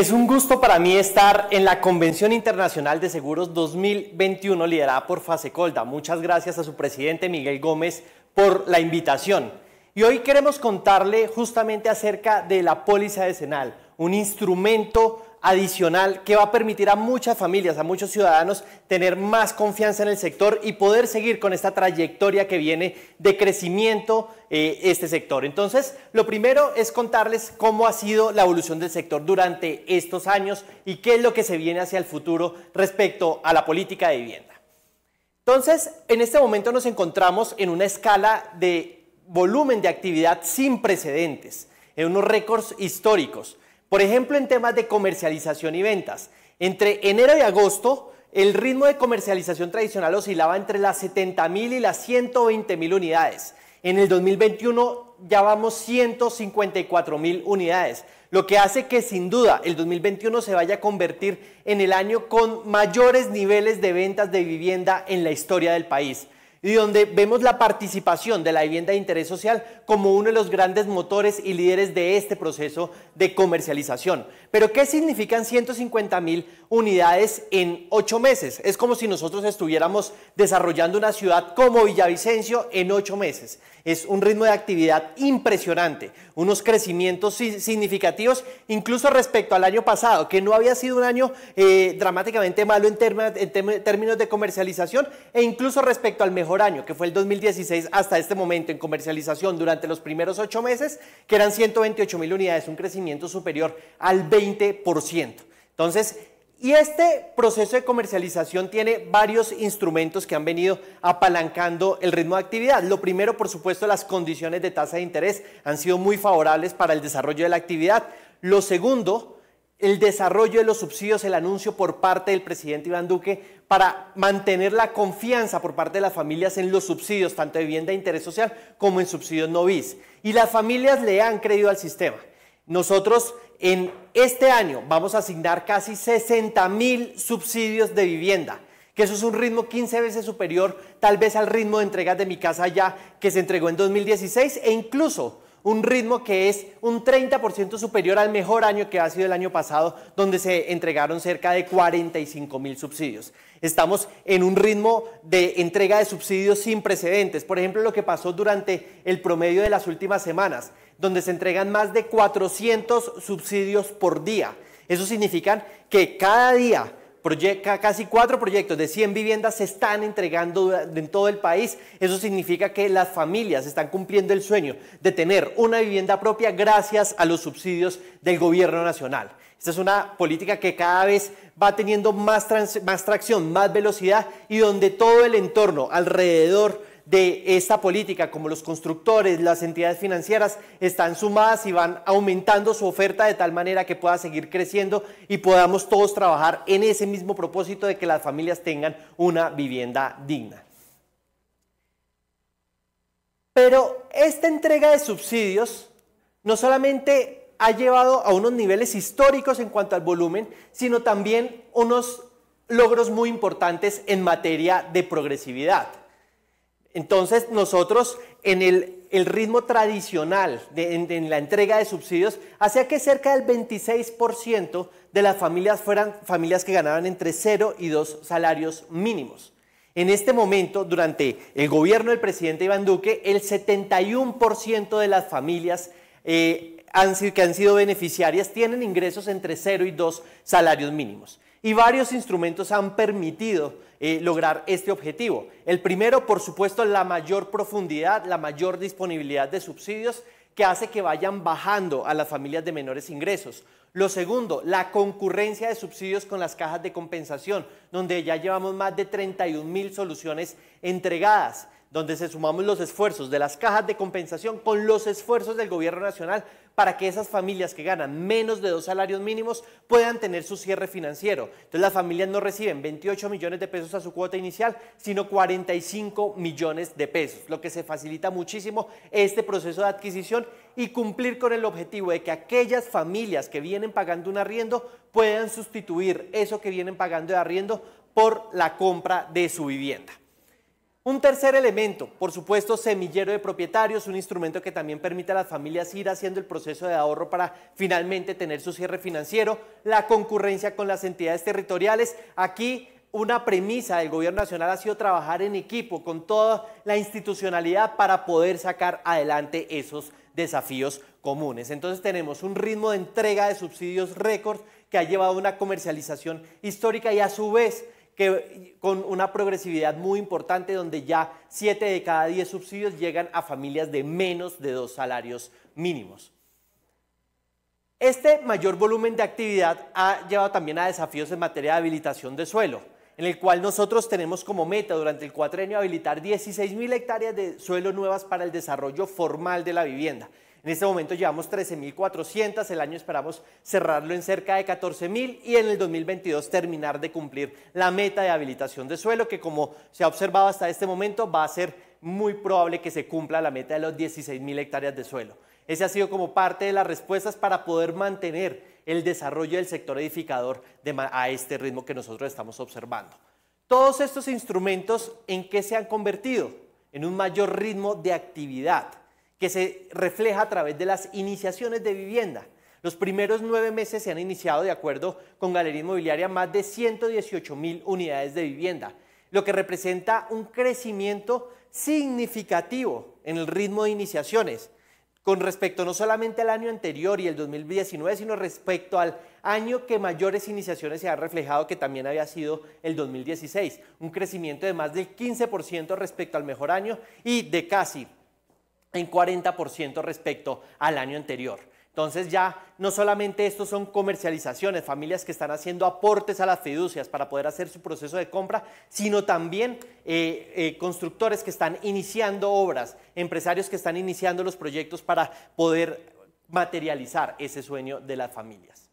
Es un gusto para mí estar en la Convención Internacional de Seguros 2021 liderada por Fasecolda. Muchas gracias a su presidente Miguel Gómez por la invitación. Y hoy queremos contarle justamente acerca de la póliza decenal, un instrumento adicional que va a permitir a muchas familias, a muchos ciudadanos tener más confianza en el sector y poder seguir con esta trayectoria que viene de crecimiento eh, este sector. Entonces, lo primero es contarles cómo ha sido la evolución del sector durante estos años y qué es lo que se viene hacia el futuro respecto a la política de vivienda. Entonces, en este momento nos encontramos en una escala de volumen de actividad sin precedentes, en unos récords históricos. Por ejemplo, en temas de comercialización y ventas. Entre enero y agosto, el ritmo de comercialización tradicional oscilaba entre las 70.000 y las mil unidades. En el 2021 ya vamos 154.000 unidades, lo que hace que sin duda el 2021 se vaya a convertir en el año con mayores niveles de ventas de vivienda en la historia del país y donde vemos la participación de la vivienda de interés social como uno de los grandes motores y líderes de este proceso de comercialización. Pero ¿qué significan 150 mil unidades en ocho meses? Es como si nosotros estuviéramos desarrollando una ciudad como Villavicencio en ocho meses. Es un ritmo de actividad impresionante, unos crecimientos significativos, incluso respecto al año pasado, que no había sido un año eh, dramáticamente malo en, en términos de comercialización e incluso respecto al mejor año, que fue el 2016 hasta este momento en comercialización durante los primeros ocho meses, que eran 128 mil unidades, un crecimiento superior al 20%. 20%. Entonces, y este proceso de comercialización tiene varios instrumentos que han venido apalancando el ritmo de actividad. Lo primero, por supuesto, las condiciones de tasa de interés han sido muy favorables para el desarrollo de la actividad. Lo segundo, el desarrollo de los subsidios, el anuncio por parte del presidente Iván Duque para mantener la confianza por parte de las familias en los subsidios, tanto de vivienda de interés social como en subsidios no bis. Y las familias le han creído al sistema. Nosotros en este año vamos a asignar casi 60 mil subsidios de vivienda, que eso es un ritmo 15 veces superior tal vez al ritmo de entregas de mi casa ya que se entregó en 2016 e incluso un ritmo que es un 30% superior al mejor año que ha sido el año pasado, donde se entregaron cerca de 45 mil subsidios. Estamos en un ritmo de entrega de subsidios sin precedentes. Por ejemplo, lo que pasó durante el promedio de las últimas semanas donde se entregan más de 400 subsidios por día. Eso significa que cada día casi cuatro proyectos de 100 viviendas se están entregando en todo el país. Eso significa que las familias están cumpliendo el sueño de tener una vivienda propia gracias a los subsidios del gobierno nacional. Esta es una política que cada vez va teniendo más, más tracción, más velocidad y donde todo el entorno alrededor de esta política, como los constructores, las entidades financieras, están sumadas y van aumentando su oferta de tal manera que pueda seguir creciendo y podamos todos trabajar en ese mismo propósito de que las familias tengan una vivienda digna. Pero esta entrega de subsidios no solamente ha llevado a unos niveles históricos en cuanto al volumen, sino también unos logros muy importantes en materia de progresividad. Entonces nosotros en el, ritmo tradicional de, en, la entrega de subsidios hacía que cerca del 26% de las familias fueran familias que ganaban entre 0 y 2 salarios mínimos. En este momento, durante el gobierno del presidente Iván Duque, el 71% de las familias eh, que han sido beneficiarias tienen ingresos entre 0 y 2 salarios mínimos. Y varios instrumentos han permitido eh, lograr este objetivo. El primero, por supuesto, la mayor profundidad, la mayor disponibilidad de subsidios que hace que vayan bajando a las familias de menores ingresos. Lo segundo, la concurrencia de subsidios con las cajas de compensación, donde ya llevamos más de 31 mil soluciones entregadas donde se sumamos los esfuerzos de las cajas de compensación con los esfuerzos del gobierno nacional para que esas familias que ganan menos de dos salarios mínimos puedan tener su cierre financiero. Entonces las familias no reciben 28 millones de pesos a su cuota inicial, sino 45 millones de pesos, lo que se facilita muchísimo este proceso de adquisición y cumplir con el objetivo de que aquellas familias que vienen pagando un arriendo puedan sustituir eso que vienen pagando de arriendo por la compra de su vivienda. Un tercer elemento, por supuesto, semillero de propietarios, un instrumento que también permite a las familias ir haciendo el proceso de ahorro para finalmente tener su cierre financiero, la concurrencia con las entidades territoriales. Aquí una premisa del gobierno nacional ha sido trabajar en equipo con toda la institucionalidad para poder sacar adelante esos desafíos comunes. Entonces tenemos un ritmo de entrega de subsidios récord que ha llevado a una comercialización histórica y a su vez con una progresividad muy importante donde ya 7 de cada 10 subsidios llegan a familias de menos de dos salarios mínimos. Este mayor volumen de actividad ha llevado también a desafíos en materia de habilitación de suelo, en el cual nosotros tenemos como meta durante el cuatrenio habilitar 16.000 hectáreas de suelo nuevas para el desarrollo formal de la vivienda. En este momento llevamos 13.400, el año esperamos cerrarlo en cerca de 14.000 y en el 2022 terminar de cumplir la meta de habilitación de suelo, que como se ha observado hasta este momento va a ser muy probable que se cumpla la meta de los 16.000 hectáreas de suelo. Ese ha sido como parte de las respuestas para poder mantener el desarrollo del sector edificador a este ritmo que nosotros estamos observando. Todos estos instrumentos, ¿en qué se han convertido? En un mayor ritmo de actividad que se refleja a través de las iniciaciones de vivienda. Los primeros nueve meses se han iniciado, de acuerdo con Galería Inmobiliaria, más de 118 mil unidades de vivienda, lo que representa un crecimiento significativo en el ritmo de iniciaciones con respecto no solamente al año anterior y el 2019, sino respecto al año que mayores iniciaciones se han reflejado, que también había sido el 2016, un crecimiento de más del 15% respecto al mejor año y de casi en 40% respecto al año anterior. Entonces ya no solamente estos son comercializaciones, familias que están haciendo aportes a las fiducias para poder hacer su proceso de compra, sino también eh, eh, constructores que están iniciando obras, empresarios que están iniciando los proyectos para poder materializar ese sueño de las familias.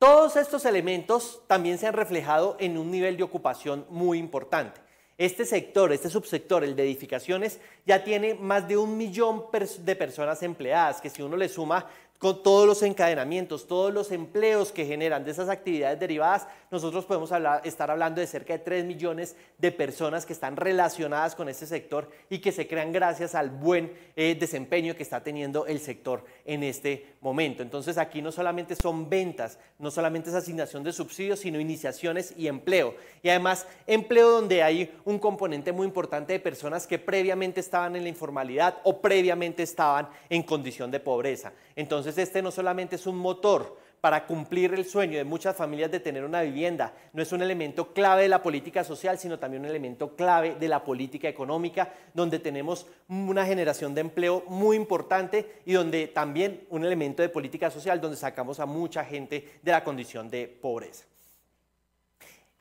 Todos estos elementos también se han reflejado en un nivel de ocupación muy importante. Este sector, este subsector, el de edificaciones, ya tiene más de un millón de personas empleadas, que si uno le suma con todos los encadenamientos, todos los empleos que generan de esas actividades derivadas, nosotros podemos estar hablando de cerca de 3 millones de personas que están relacionadas con este sector y que se crean gracias al buen eh, desempeño que está teniendo el sector en este momento. Entonces aquí no solamente son ventas, no solamente es asignación de subsidios, sino iniciaciones y empleo. Y además empleo donde hay un componente muy importante de personas que previamente estaban en la informalidad o previamente estaban en condición de pobreza. Entonces este no solamente es un motor para cumplir el sueño de muchas familias de tener una vivienda, no es un elemento clave de la política social, sino también un elemento clave de la política económica, donde tenemos una generación de empleo muy importante y donde también un elemento de política social, donde sacamos a mucha gente de la condición de pobreza.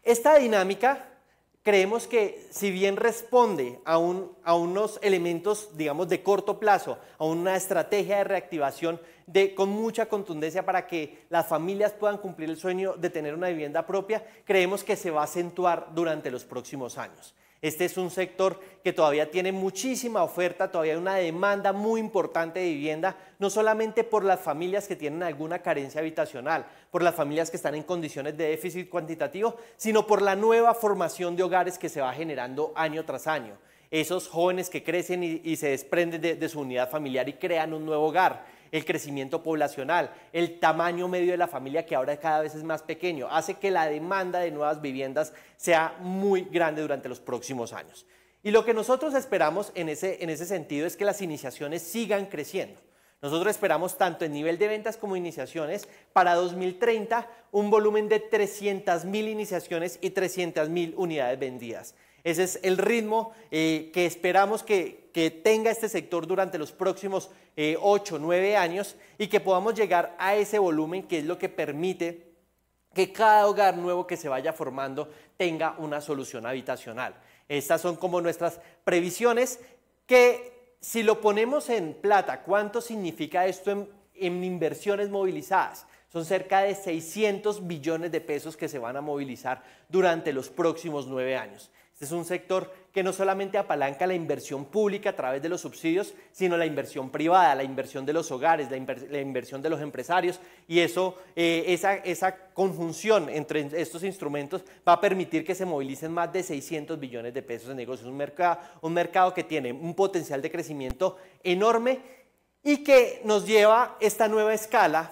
Esta dinámica creemos que si bien responde a, unos elementos, digamos, de corto plazo, a una estrategia de reactivación con mucha contundencia para que las familias puedan cumplir el sueño de tener una vivienda propia, creemos que se va a acentuar durante los próximos años. Este es un sector que todavía tiene muchísima oferta, todavía hay una demanda muy importante de vivienda, no solamente por las familias que tienen alguna carencia habitacional, por las familias que están en condiciones de déficit cuantitativo, sino por la nueva formación de hogares que se va generando año tras año. Esos jóvenes que crecen y, se desprenden de su unidad familiar y crean un nuevo hogar el crecimiento poblacional, el tamaño medio de la familia que ahora cada vez es más pequeño, hace que la demanda de nuevas viviendas sea muy grande durante los próximos años. Y lo que nosotros esperamos en ese, en ese sentido es que las iniciaciones sigan creciendo. Nosotros esperamos tanto en nivel de ventas como iniciaciones para 2030 un volumen de 300.000 iniciaciones y 300.000 unidades vendidas. Ese es el ritmo eh, que esperamos que, tenga este sector durante los próximos eh, ocho 8, 9 años y que podamos llegar a ese volumen que es lo que permite que cada hogar nuevo que se vaya formando tenga una solución habitacional. Estas son como nuestras previsiones que si lo ponemos en plata, ¿cuánto significa esto en, en inversiones movilizadas? Son cerca de 600 billones de pesos que se van a movilizar durante los próximos nueve años es un sector que no solamente apalanca la inversión pública a través de los subsidios, sino la inversión privada, la inversión de los hogares, la, inversión de los empresarios. Y eso, eh, esa, conjunción entre estos instrumentos va a permitir que se movilicen más de 600 billones de pesos en negocios. Un un mercado que tiene un potencial de crecimiento enorme y que nos lleva esta nueva escala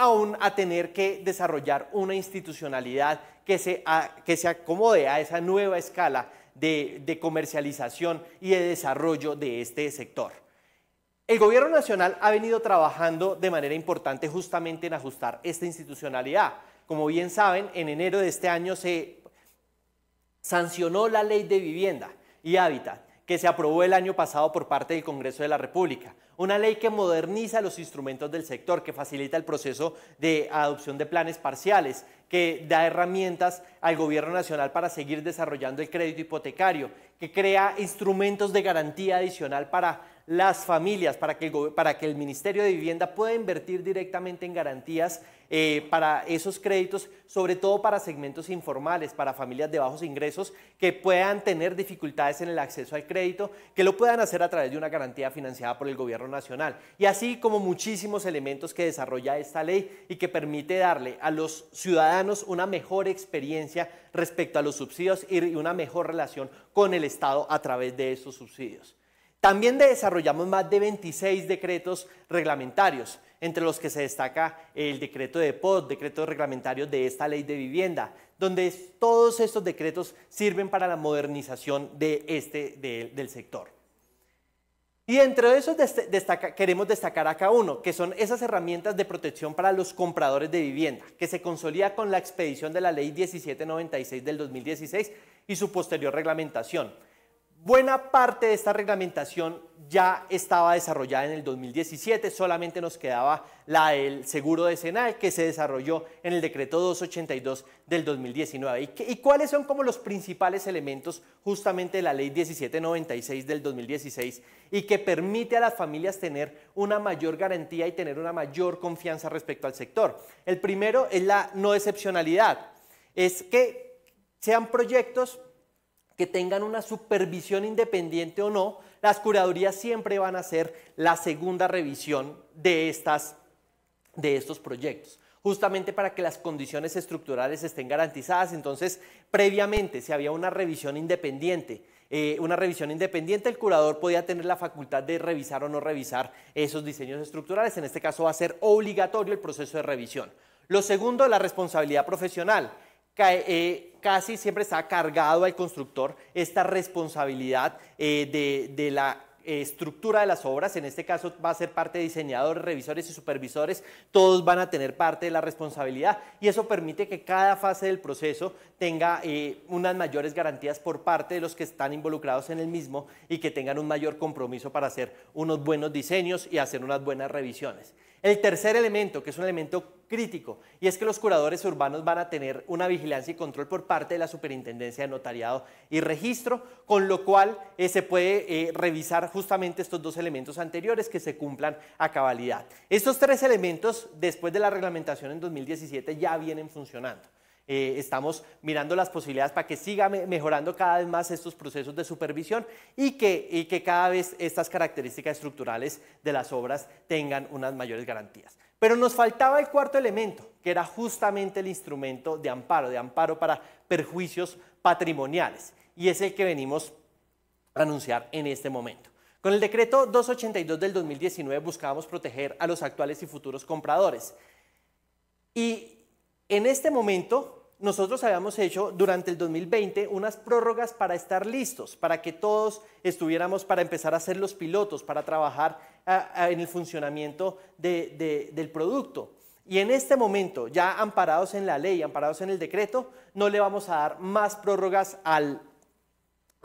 aún a tener que desarrollar una institucionalidad que se, que se acomode a esa nueva escala de, de comercialización y de desarrollo de este sector. El gobierno nacional ha venido trabajando de manera importante justamente en ajustar esta institucionalidad. Como bien saben, en enero de este año se sancionó la ley de vivienda y hábitat que se aprobó el año pasado por parte del Congreso de la República. Una ley que moderniza los instrumentos del sector, que facilita el proceso de adopción de planes parciales, que da herramientas al Gobierno Nacional para seguir desarrollando el crédito hipotecario, que crea instrumentos de garantía adicional para las familias, para que el, para que el Ministerio de Vivienda pueda invertir directamente en garantías eh, para esos créditos, sobre todo para segmentos informales, para familias de bajos ingresos que puedan tener dificultades en el acceso al crédito, que lo puedan hacer a través de una garantía financiada por el Gobierno Nacional. Y así como muchísimos elementos que desarrolla esta ley y que permite darle a los ciudadanos una mejor experiencia respecto a los subsidios y una mejor relación con el Estado a través de esos subsidios. También desarrollamos más de 26 decretos reglamentarios, entre los que se destaca el decreto de POD, decreto reglamentario de esta ley de vivienda, donde todos estos decretos sirven para la modernización de este, del sector. Y entre esos destaca, queremos destacar acá uno, que son esas herramientas de protección para los compradores de vivienda, que se consolida con la expedición de la Ley 1796 del 2016 y su posterior reglamentación Buena parte de esta reglamentación ya estaba desarrollada en el 2017, solamente nos quedaba la del seguro de Senal que se desarrolló en el decreto 282 del 2019. ¿Y, ¿Y, cuáles son como los principales elementos justamente de la ley 1796 del 2016 y que permite a las familias tener una mayor garantía y tener una mayor confianza respecto al sector? El primero es la no excepcionalidad, es que sean proyectos que tengan una supervisión independiente o no, las curadurías siempre van a hacer la segunda revisión de, estas, de estos proyectos, justamente para que las condiciones estructurales estén garantizadas. Entonces, previamente, si había una revisión independiente, eh, una revisión independiente, el curador podía tener la facultad de revisar o no revisar esos diseños estructurales. En este caso va a ser obligatorio el proceso de revisión. Lo segundo, la responsabilidad profesional. Eh, casi siempre está cargado al constructor esta responsabilidad eh, de, la estructura de las obras, en este caso va a ser parte de diseñadores, revisores y supervisores, todos van a tener parte de la responsabilidad y eso permite que cada fase del proceso tenga eh, unas mayores garantías por parte de los que están involucrados en el mismo y que tengan un mayor compromiso para hacer unos buenos diseños y hacer unas buenas revisiones. El tercer elemento, que es un elemento crítico, y es que los curadores urbanos van a tener una vigilancia y control por parte de la Superintendencia de Notariado y Registro, con lo cual eh, se puede eh, revisar justamente estos dos elementos anteriores que se cumplan a cabalidad. Estos tres elementos, después de la reglamentación en 2017, ya vienen funcionando. Eh, estamos mirando las posibilidades para que siga mejorando cada vez más estos procesos de supervisión y que, y que cada vez estas características estructurales de las obras tengan unas mayores garantías. Pero nos faltaba el cuarto elemento, que era justamente el instrumento de amparo, de amparo para perjuicios patrimoniales, y es el que venimos a anunciar en este momento. Con el decreto 282 del 2019 buscábamos proteger a los actuales y futuros compradores. Y en este momento nosotros habíamos hecho durante el 2020 unas prórrogas para estar listos, para que todos estuviéramos, para empezar a hacer los pilotos, para trabajar en el funcionamiento del producto. Y en este momento, ya amparados en la ley, amparados en el decreto, no le vamos a dar más prórrogas al,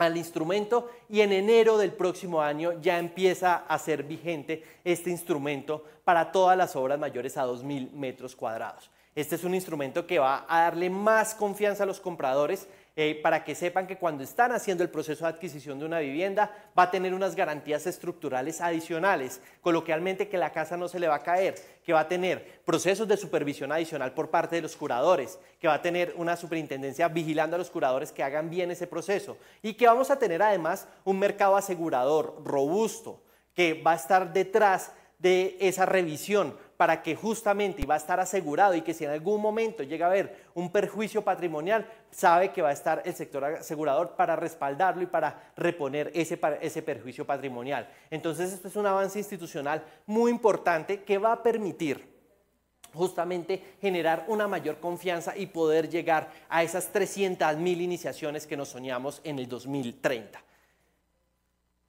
al instrumento y en enero del próximo año ya empieza a ser vigente este instrumento para todas las obras mayores a 2.000 metros cuadrados. Este es un instrumento que va a darle más confianza a los compradores eh, para que sepan que cuando están haciendo el proceso de adquisición de una vivienda va a tener unas garantías estructurales adicionales, coloquialmente que la casa no se le va a caer, que va a tener procesos de supervisión adicional por parte de los curadores, que va a tener una superintendencia vigilando a los curadores que hagan bien ese proceso y que vamos a tener además un mercado asegurador robusto que va a estar detrás de esa revisión para que justamente va a estar asegurado y que si en algún momento llega a haber un perjuicio patrimonial, sabe que va a estar el sector asegurador para respaldarlo y para reponer ese, ese perjuicio patrimonial. Entonces esto es un avance institucional muy importante que va a permitir justamente generar una mayor confianza y poder llegar a esas 300.000 iniciaciones que nos soñamos en el 2030.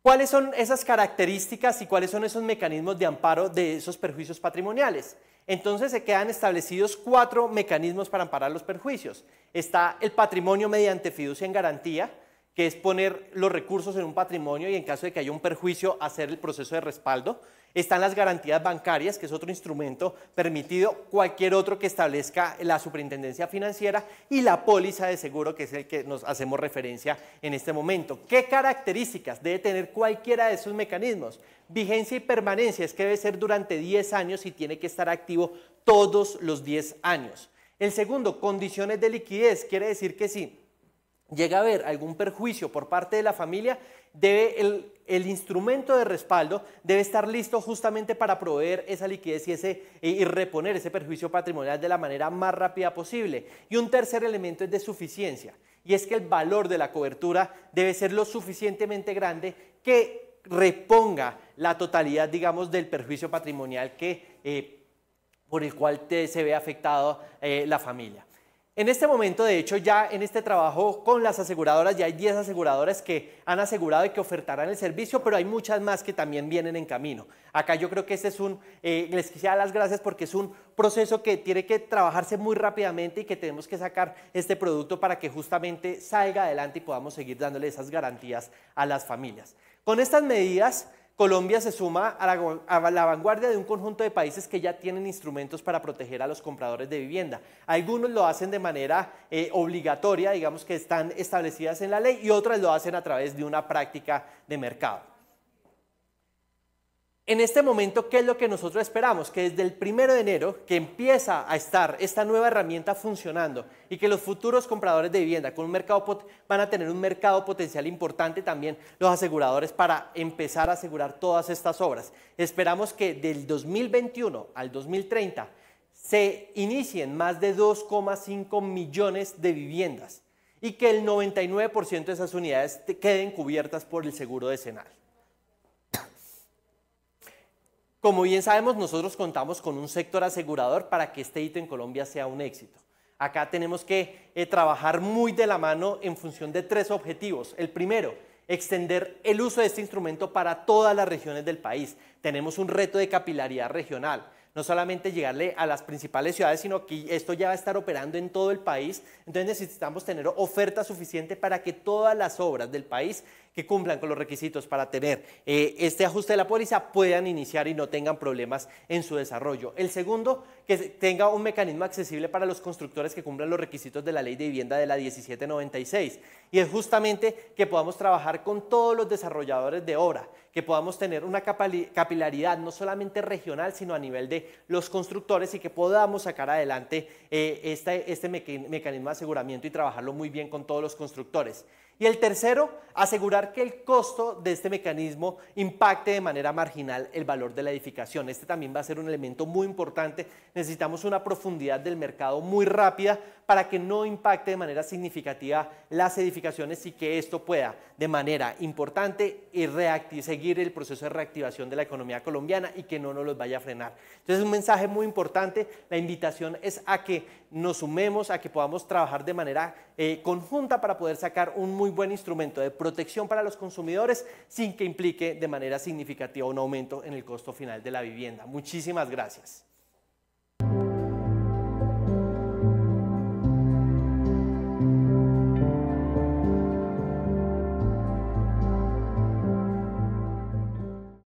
¿Cuáles son esas características y cuáles son esos mecanismos de amparo de esos perjuicios patrimoniales? Entonces se quedan establecidos cuatro mecanismos para amparar los perjuicios. Está el patrimonio mediante fiducia en garantía, que es poner los recursos en un patrimonio y en caso de que haya un perjuicio hacer el proceso de respaldo. Están las garantías bancarias, que es otro instrumento permitido, cualquier otro que establezca la superintendencia financiera, y la póliza de seguro, que es el que nos hacemos referencia en este momento. ¿Qué características debe tener cualquiera de esos mecanismos? Vigencia y permanencia es que debe ser durante 10 años y tiene que estar activo todos los 10 años. El segundo, condiciones de liquidez, quiere decir que si llega a haber algún perjuicio por parte de la familia, el, instrumento de respaldo debe estar listo justamente para proveer esa liquidez y, ese, y reponer ese perjuicio patrimonial de la manera más rápida posible. Y un tercer elemento es de suficiencia, y es que el valor de la cobertura debe ser lo suficientemente grande que reponga la totalidad, digamos, del perjuicio patrimonial que, eh, por el cual se ve afectado eh, la familia. En este momento, de hecho, ya en este trabajo con las aseguradoras, ya hay 10 aseguradoras que han asegurado y que ofertarán el servicio, pero hay muchas más que también vienen en camino. Acá yo creo que este es un, eh, les quisiera dar las gracias porque es un proceso que tiene que trabajarse muy rápidamente y que tenemos que sacar este producto para que justamente salga adelante y podamos seguir dándole esas garantías a las familias. Con estas medidas Colombia se suma a la, vanguardia de un conjunto de países que ya tienen instrumentos para proteger a los compradores de vivienda. Algunos lo hacen de manera eh, obligatoria, digamos que están establecidas en la ley, y otras lo hacen a través de una práctica de mercado. En este momento, ¿qué es lo que nosotros esperamos? Que desde el primero de enero, que empieza a estar esta nueva herramienta funcionando y que los futuros compradores de vivienda con un mercado van a tener un mercado potencial importante también los aseguradores para empezar a asegurar todas estas obras. Esperamos que del 2021 al 2030 se inicien más de 2,5 millones de viviendas y que el 99% de esas unidades queden cubiertas por el seguro de decenal. Como bien sabemos, nosotros contamos con un sector asegurador para que este hito en Colombia sea un éxito. Acá tenemos que eh, trabajar muy de la mano en función de tres objetivos. El primero, extender el uso de este instrumento para todas las regiones del país. Tenemos un reto de capilaridad regional. No solamente llegarle a las principales ciudades, sino que esto ya va a estar operando en todo el país. Entonces necesitamos tener oferta suficiente para que todas las obras del país que cumplan con los requisitos para tener eh, este ajuste de la póliza puedan iniciar y no tengan problemas en su desarrollo. El segundo, que tenga un mecanismo accesible para los constructores que cumplan los requisitos de la ley de vivienda de la 1796. Y es justamente que podamos trabajar con todos los desarrolladores de obra, que podamos tener una capilaridad no solamente regional, sino a nivel de los constructores y que podamos sacar adelante eh, este, este mecanismo de aseguramiento y trabajarlo muy bien con todos los constructores. Y el tercero, asegurar que el costo de este mecanismo impacte de manera marginal el valor de la edificación. Este también va a ser un elemento muy importante. Necesitamos una profundidad del mercado muy rápida para que no impacte de manera significativa las edificaciones y que esto pueda de manera importante seguir el proceso de reactivación de la economía colombiana y que no nos los vaya a frenar. Entonces, un mensaje muy importante, la invitación es a que nos sumemos, a que podamos trabajar de manera eh, conjunta para poder sacar un muy buen instrumento de protección para los consumidores sin que implique de manera significativa un aumento en el costo final de la vivienda. Muchísimas gracias.